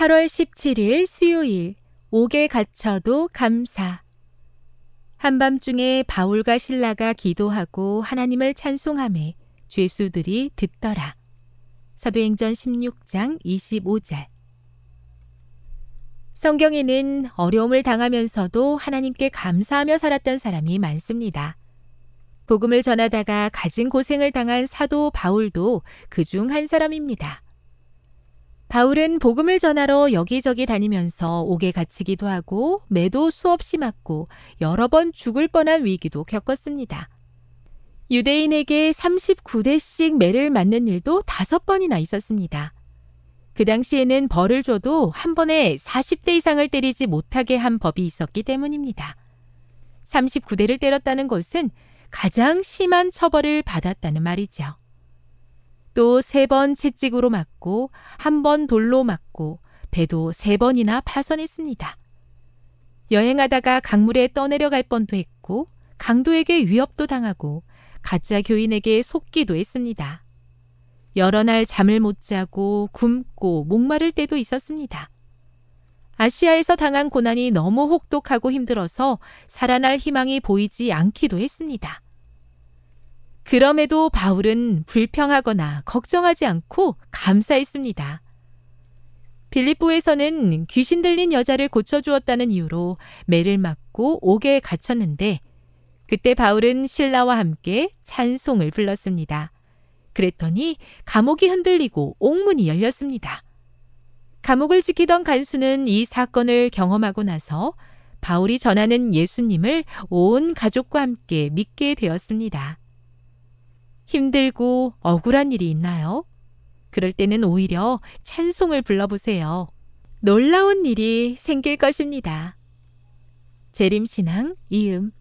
8월 17일 수요일 옥에 갇혀도 감사. 한밤중에 바울과 신라가 기도하고 하나님을 찬송함에 죄수들이 듣더라. 사도행전 16장 25절. 성경에는 어려움을 당하면서도 하나님께 감사하며 살았던 사람이 많습니다. 복음을 전하다가 가진 고생을 당한 사도 바울도 그 중 한 사람입니다. 바울은 복음을 전하러 여기저기 다니면서 옥에 갇히기도 하고 매도 수없이 맞고 여러 번 죽을 뻔한 위기도 겪었습니다. 유대인에게 39대씩 매를 맞는 일도 다섯 번이나 있었습니다. 그 당시에는 벌을 줘도 한 번에 40대 이상을 때리지 못하게 한 법이 있었기 때문입니다. 39대를 때렸다는 것은 가장 심한 처벌을 받았다는 말이죠. 또세번 채찍으로 맞고 한 번 돌로 맞고 배도 세 번이나 파손했습니다. 여행하다가 강물에 떠내려갈 뻔도 했고 강도에게 위협도 당하고 가짜 교인에게 속기도 했습니다. 여러 날 잠을 못 자고 굶고 목마를 때도 있었습니다. 아시아에서 당한 고난이 너무 혹독하고 힘들어서 살아날 희망이 보이지 않기도 했습니다. 그럼에도 바울은 불평하거나 걱정하지 않고 감사했습니다. 빌립보에서는 귀신 들린 여자를 고쳐주었다는 이유로 매를 맞고 옥에 갇혔는데 그때 바울은 신라와 함께 찬송을 불렀습니다. 그랬더니 감옥이 흔들리고 옥문이 열렸습니다. 감옥을 지키던 간수는 이 사건을 경험하고 나서 바울이 전하는 예수님을 온 가족과 함께 믿게 되었습니다. 힘들고 억울한 일이 있나요? 그럴 때는 오히려 찬송을 불러보세요. 놀라운 일이 생길 것입니다. 재림신앙 이음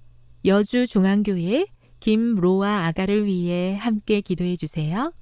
여주중앙교회 김로아 아가를 위해 함께 기도해 주세요.